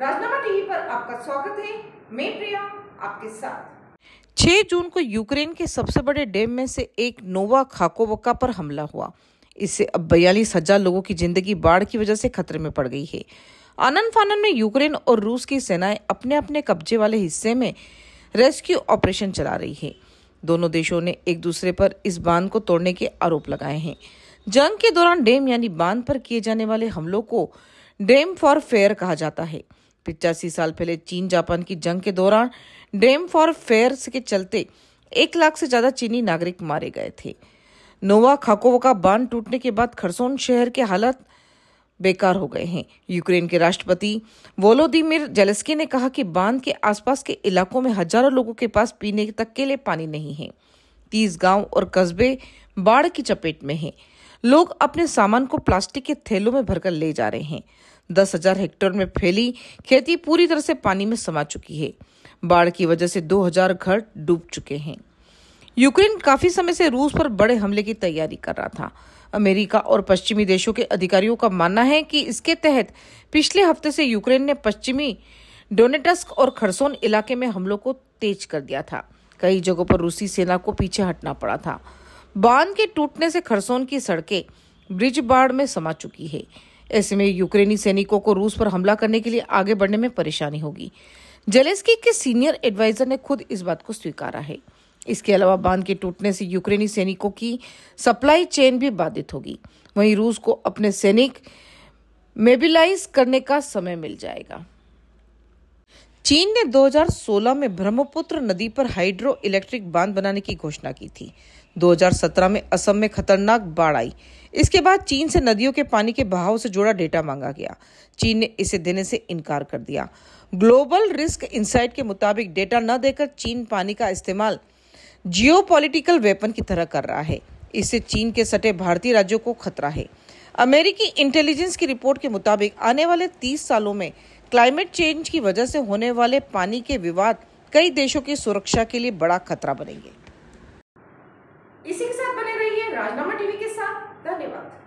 राजनामा TV पर आपका स्वागत है मैं प्रिया आपके साथ 6 जून को यूक्रेन के सबसे बड़े डैम में से एक नोवा खाकोवका पर हमला हुआ इससे अब बयालीस हजार लोगों की जिंदगी बाढ़ की वजह से खतरे में पड़ गई है आनंद फानन में यूक्रेन और रूस की सेनाएं अपने अपने कब्जे वाले हिस्से में रेस्क्यू ऑपरेशन चला रही है दोनों देशों ने एक दूसरे पर इस बांध को तोड़ने के आरोप लगाए हैं जंग के दौरान डैम यानी बांध पर किए जाने वाले हमलों को डैम फॉर फेयर कहा जाता है पिचासी साल पहले चीन जापान की जंग के दौरान ड्रेम फॉर फेयर्स के चलते एक लाख से ज्यादा चीनी नागरिक मारे गए थे नोवा खाकोवा का बांध टूटने के बाद खरसोन शहर के हालत बेकार हो गए हैं यूक्रेन के राष्ट्रपति वोलोदिमिर जेलेस्की ने कहा कि बांध के आसपास के इलाकों में हजारों लोगों के पास पीने तक के लिए पानी नहीं है तीस गांव और कस्बे बाढ़ की चपेट में हैं। लोग अपने सामान को प्लास्टिक के थैलों में भरकर ले जा रहे हैं दस हजार हेक्टेयर में फैली खेती पूरी तरह से पानी में समा चुकी है बाढ़ की वजह से हजार घर डूब चुके हैं यूक्रेन काफी समय से रूस पर बड़े हमले की तैयारी कर रहा था अमेरिका और पश्चिमी देशों के अधिकारियों का मानना है कि इसके तहत पिछले हफ्ते से यूक्रेन ने पश्चिमी डोनेटस्क और खरसोन इलाके में हमलों को तेज कर दिया था कई जगहों पर रूसी सेना को पीछे हटना पड़ा था बांध के टूटने से खरसोन की सड़कें ब्रिज बाढ़ में समा चुकी है ऐसे में यूक्रेनी सैनिकों को रूस पर हमला करने के लिए आगे बढ़ने में परेशानी होगी जेलेस्की के सीनियर एडवाइजर ने खुद इस बात को स्वीकारा है इसके अलावा बांध के टूटने से यूक्रेनी सैनिकों की सप्लाई चेन भी बाधित होगी वहीं रूस को अपने सैनिक मेबिलाइज करने का समय मिल जाएगा चीन ने 2016 में ब्रह्मपुत्र नदी पर हाइड्रो इलेक्ट्रिक बांध बनाने की घोषणा की थी 2017 में असम में खतरनाक बाढ़ आई इसके बाद चीन से नदियों के पानी के बहाव से जुड़ा डेटा मांगा गया चीन ने इसे देने से इनकार कर दिया ग्लोबल रिस्क इंसाइट के मुताबिक डेटा न देकर चीन पानी का इस्तेमाल जियोपॉलिटिकल वेपन की तरह कर रहा है इससे चीन के सटे भारतीय राज्यों को खतरा है अमेरिकी इंटेलिजेंस की रिपोर्ट के मुताबिक आने वाले 30 सालों में क्लाइमेट चेंज की वजह से होने वाले पानी के विवाद कई देशों की सुरक्षा के लिए बड़ा खतरा बनेंगे इसी के साथ बने रहिए राजनामा टीवी के साथ धन्यवाद